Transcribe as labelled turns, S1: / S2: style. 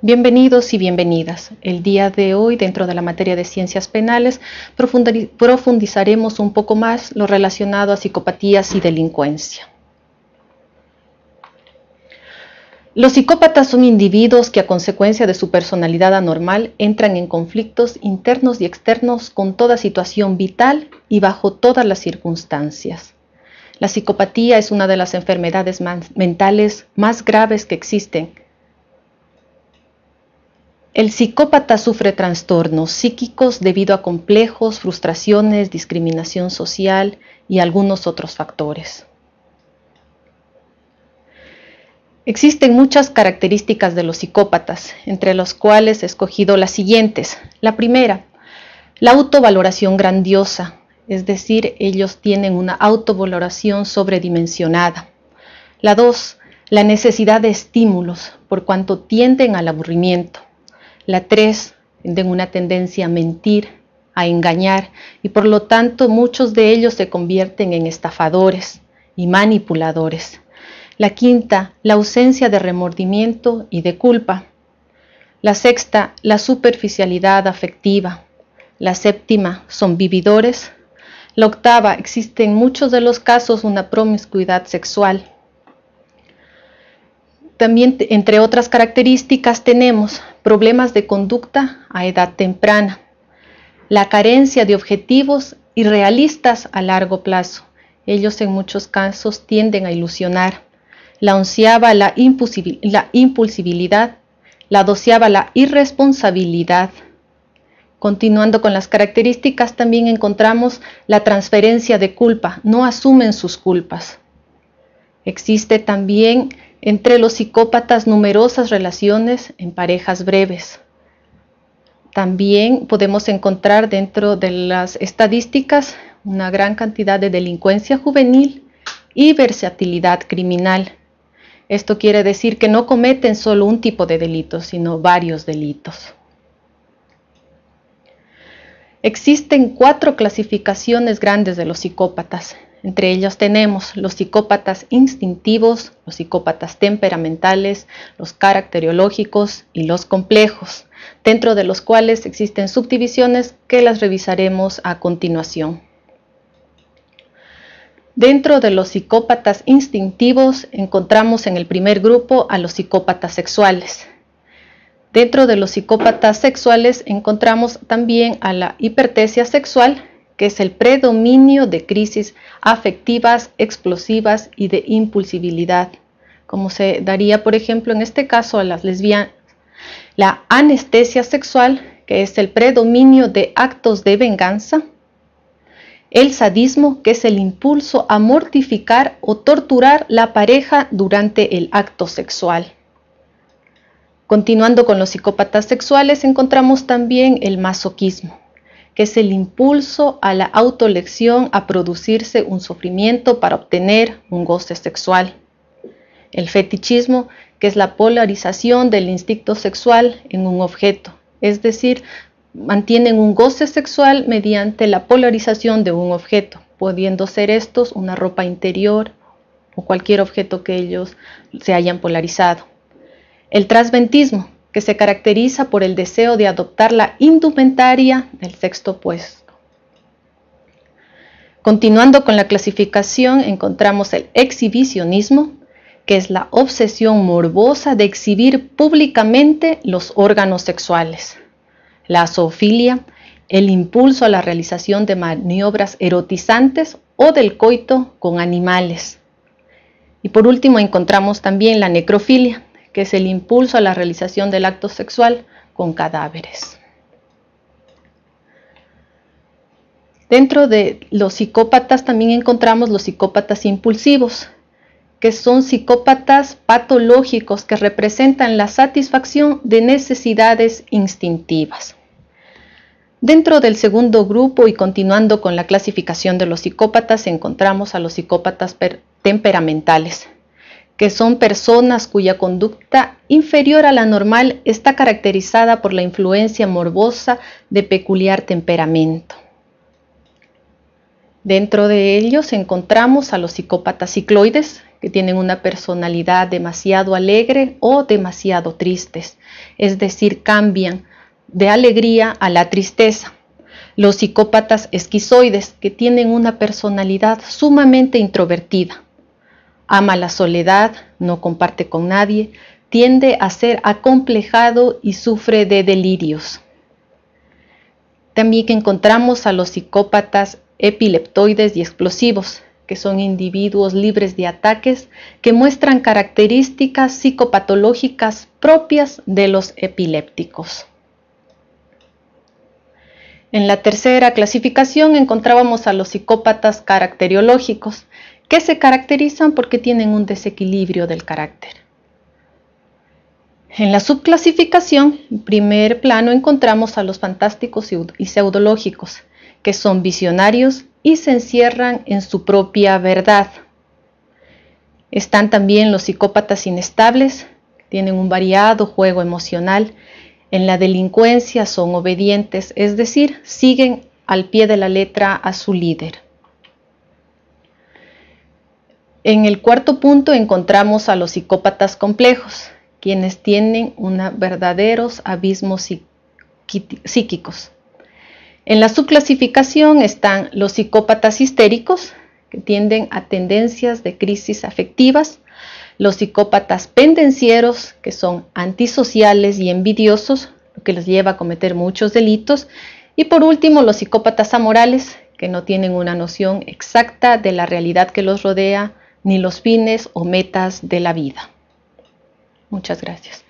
S1: Bienvenidos y bienvenidas. El día de hoy, dentro de la materia de ciencias penales, profundizaremos un poco más lo relacionado a psicopatías y delincuencia. Los psicópatas son individuos que a consecuencia de su personalidad anormal entran en conflictos internos y externos con toda situación vital y bajo todas las circunstancias. La psicopatía es una de las enfermedades mentales más graves que existen el psicópata sufre trastornos psíquicos debido a complejos, frustraciones, discriminación social y algunos otros factores. Existen muchas características de los psicópatas, entre las cuales he escogido las siguientes. La primera, la autovaloración grandiosa, es decir, ellos tienen una autovaloración sobredimensionada. La dos, la necesidad de estímulos, por cuanto tienden al aburrimiento. La 3, tengo una tendencia a mentir, a engañar y por lo tanto muchos de ellos se convierten en estafadores y manipuladores. La quinta, la ausencia de remordimiento y de culpa. La sexta, la superficialidad afectiva. La séptima, son vividores. La octava, existen en muchos de los casos una promiscuidad sexual. También, entre otras características, tenemos problemas de conducta a edad temprana, la carencia de objetivos irrealistas a largo plazo. Ellos en muchos casos tienden a ilusionar. La onceaba la, la impulsibilidad. La doceava, la irresponsabilidad. Continuando con las características, también encontramos la transferencia de culpa. No asumen sus culpas. Existe también entre los psicópatas numerosas relaciones en parejas breves. También podemos encontrar dentro de las estadísticas una gran cantidad de delincuencia juvenil y versatilidad criminal. Esto quiere decir que no cometen solo un tipo de delitos, sino varios delitos. Existen cuatro clasificaciones grandes de los psicópatas, entre ellos tenemos los psicópatas instintivos, los psicópatas temperamentales, los caracteriológicos y los complejos, dentro de los cuales existen subdivisiones que las revisaremos a continuación. Dentro de los psicópatas instintivos encontramos en el primer grupo a los psicópatas sexuales. Dentro de los psicópatas sexuales encontramos también a la hipertesia sexual que es el predominio de crisis afectivas, explosivas y de impulsibilidad, como se daría, por ejemplo, en este caso a las lesbianas. La anestesia sexual, que es el predominio de actos de venganza. El sadismo, que es el impulso a mortificar o torturar la pareja durante el acto sexual. Continuando con los psicópatas sexuales, encontramos también el masoquismo que es el impulso a la autolección a producirse un sufrimiento para obtener un goce sexual. El fetichismo, que es la polarización del instinto sexual en un objeto, es decir, mantienen un goce sexual mediante la polarización de un objeto, pudiendo ser estos una ropa interior o cualquier objeto que ellos se hayan polarizado. El transventismo, que se caracteriza por el deseo de adoptar la indumentaria del sexto puesto. Continuando con la clasificación, encontramos el exhibicionismo, que es la obsesión morbosa de exhibir públicamente los órganos sexuales. La zoofilia, el impulso a la realización de maniobras erotizantes o del coito con animales. Y por último encontramos también la necrofilia, que es el impulso a la realización del acto sexual con cadáveres. Dentro de los psicópatas también encontramos los psicópatas impulsivos, que son psicópatas patológicos que representan la satisfacción de necesidades instintivas. Dentro del segundo grupo y continuando con la clasificación de los psicópatas encontramos a los psicópatas temperamentales, que son personas cuya conducta inferior a la normal está caracterizada por la influencia morbosa de peculiar temperamento. Dentro de ellos encontramos a los psicópatas cicloides, que tienen una personalidad demasiado alegre o demasiado tristes, es decir, cambian de alegría a la tristeza. Los psicópatas esquizoides, que tienen una personalidad sumamente introvertida, Ama la soledad, no comparte con nadie, tiende a ser acomplejado y sufre de delirios. También encontramos a los psicópatas epileptoides y explosivos, que son individuos libres de ataques que muestran características psicopatológicas propias de los epilépticos. En la tercera clasificación encontrábamos a los psicópatas caracteriológicos, que se caracterizan porque tienen un desequilibrio del carácter. En la subclasificación, en primer plano encontramos a los fantásticos y pseudológicos, que son visionarios y se encierran en su propia verdad. Están también los psicópatas inestables, tienen un variado juego emocional, en la delincuencia son obedientes, es decir, siguen al pie de la letra a su líder. En el cuarto punto encontramos a los psicópatas complejos, quienes tienen una verdaderos abismos psíquicos. En la subclasificación están los psicópatas histéricos, que tienden a tendencias de crisis afectivas, los psicópatas pendencieros, que son antisociales y envidiosos, lo que los lleva a cometer muchos delitos, y por último los psicópatas amorales, que no tienen una noción exacta de la realidad que los rodea, ni los fines o metas de la vida. Muchas gracias.